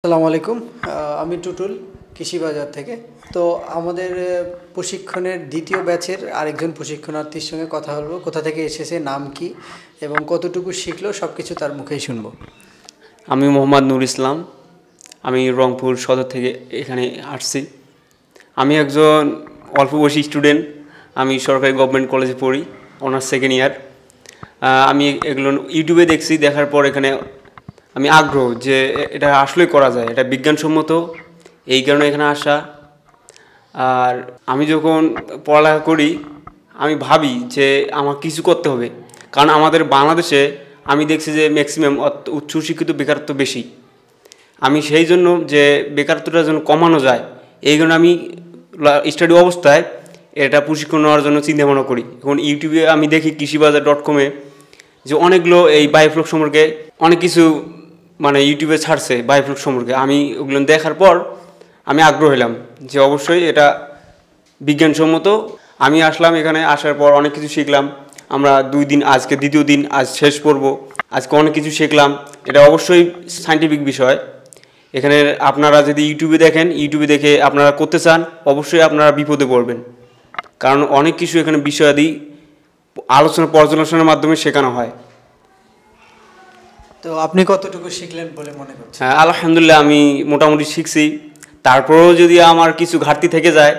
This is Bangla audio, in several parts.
আসসালামু আলাইকুম আমি টুটুল কৃষি বাজার থেকে তো আমাদের প্রশিক্ষণের দ্বিতীয় ব্যাচের আরেকজন প্রশিক্ষণার্থীর সঙ্গে কথা বলবো কোথা থেকে এসেছে নাম কি এবং কতটুকু শিখলো সব কিছু তার মুখেই শুনবো আমি মোহাম্মদ নুর ইসলাম আমি রংপুর সদর থেকে এখানে আসছি আমি একজন অল্প বয়সী স্টুডেন্ট আমি সরকারি গভর্নমেন্ট কলেজে পড়ি অনার্স সেকেন্ড ইয়ার আমি এগুলো ইউটিউবে দেখছি দেখার পর এখানে আমি আগ্রহ যে এটা আসলেই করা যায় এটা বিজ্ঞানসম্মত এই কারণে এখানে আসা আর আমি যখন পড়ালেখা করি আমি ভাবি যে আমার কিছু করতে হবে কারণ আমাদের বাংলাদেশে আমি দেখছি যে ম্যাক্সিমাম উচ্চশিক্ষিত বেকারত্ব বেশি আমি সেই জন্য যে বেকারত্বটা যেন কমানো যায় এই কারণে আমি স্টাডি অবস্থায় এটা প্রশিক্ষণ নেওয়ার জন্য চিন্তা ভাবনা করি এখন ইউটিউবে আমি দেখি কৃষিবাজার ডট কমে যে অনেকগুলো এই বায়োফ্লক সম্পর্কে অনেক কিছু মানে ইউটিউবে ছাড়ছে বায়োফ্লুক সম্পর্কে আমি ওগুলো দেখার পর আমি আগ্রহ হলাম যে অবশ্যই এটা বিজ্ঞানসম্মত আমি আসলাম এখানে আসার পর অনেক কিছু শিখলাম আমরা দুই দিন আজকে দ্বিতীয় দিন আজ শেষ পর্ব আজকে অনেক কিছু শিখলাম এটা অবশ্যই সাইন্টিফিক বিষয় এখানে আপনারা যদি ইউটিউবে দেখেন ইউটিউবে দেখে আপনারা করতে চান অবশ্যই আপনারা বিপদে পড়বেন কারণ অনেক কিছু এখানে বিষয়াদি আলোচনা পর্যালোচনার মাধ্যমে শেখানো হয় তো আপনি কতটুকু শিখলেন বলে মনে করছেন হ্যাঁ আলহামদুলিল্লাহ আমি মোটামুটি শিখছি তারপরেও যদি আমার কিছু ঘাটতি থেকে যায়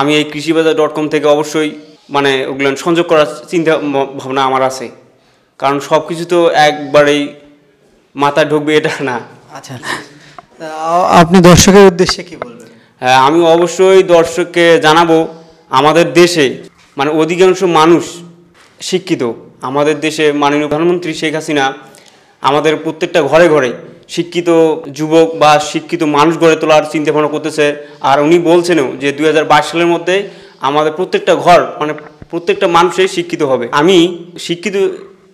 আমি এই কৃষিবাজার ডট কম থেকে অবশ্যই মানে ওগুলো সংযোগ করার চিন্তা ভাবনা আমার আছে কারণ সব কিছু তো একবারেই মাথায় ঢুকবে এটা না আচ্ছা, আচ্ছা। আপনি দর্শকের উদ্দেশ্যে কি বলবেন হ্যাঁ আমি অবশ্যই দর্শককে জানাবো আমাদের দেশে মানে অধিকাংশ মানুষ শিক্ষিত আমাদের দেশে মাননীয় প্রধানমন্ত্রী শেখ হাসিনা আমাদের প্রত্যেকটা ঘরে ঘরে শিক্ষিত যুবক বা শিক্ষিত মানুষ গড়ে তোলার চিন্তাভাবনা করতেছে আর উনি বলছেনও যে দুই সালের মধ্যে আমাদের প্রত্যেকটা ঘর মানে প্রত্যেকটা মানুষই শিক্ষিত হবে আমি শিক্ষিত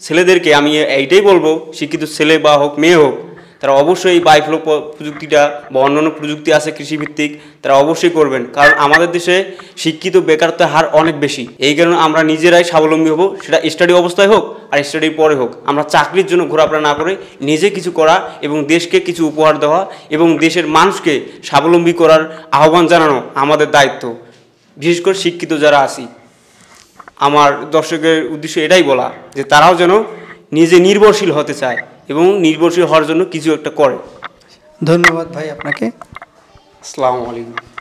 ছেলেদেরকে আমি এইটাই বলবো শিক্ষিত ছেলে বা হোক মেয়ে হোক তারা অবশ্যই এই বায়োফ্লো প্রযুক্তিটা বা অন্যান্য প্রযুক্তি আছে কৃষিভিত্তিক তারা অবশ্যই করবেন কারণ আমাদের দেশে শিক্ষিত বেকারত্বের হার অনেক বেশি এই কারণে আমরা নিজেরাই স্বাবলম্বী হব সেটা স্টাডি অবস্থায় হোক আর স্টাডির পরে হোক আমরা চাকরির জন্য ঘোরাফেরা না করে নিজে কিছু করা এবং দেশকে কিছু উপহার দেওয়া এবং দেশের মানুষকে স্বাবলম্বী করার আহ্বান জানানো আমাদের দায়িত্ব বিশেষ করে শিক্ষিত যারা আছি আমার দর্শকের উদ্দেশ্য এটাই বলা যে তারাও যেন নিজে নির্ভরশীল হতে চায় এবং নির্ভরশীল হওয়ার জন্য কিছু একটা করে ধন্যবাদ ভাই আপনাকে আসসালামু আলাইকুম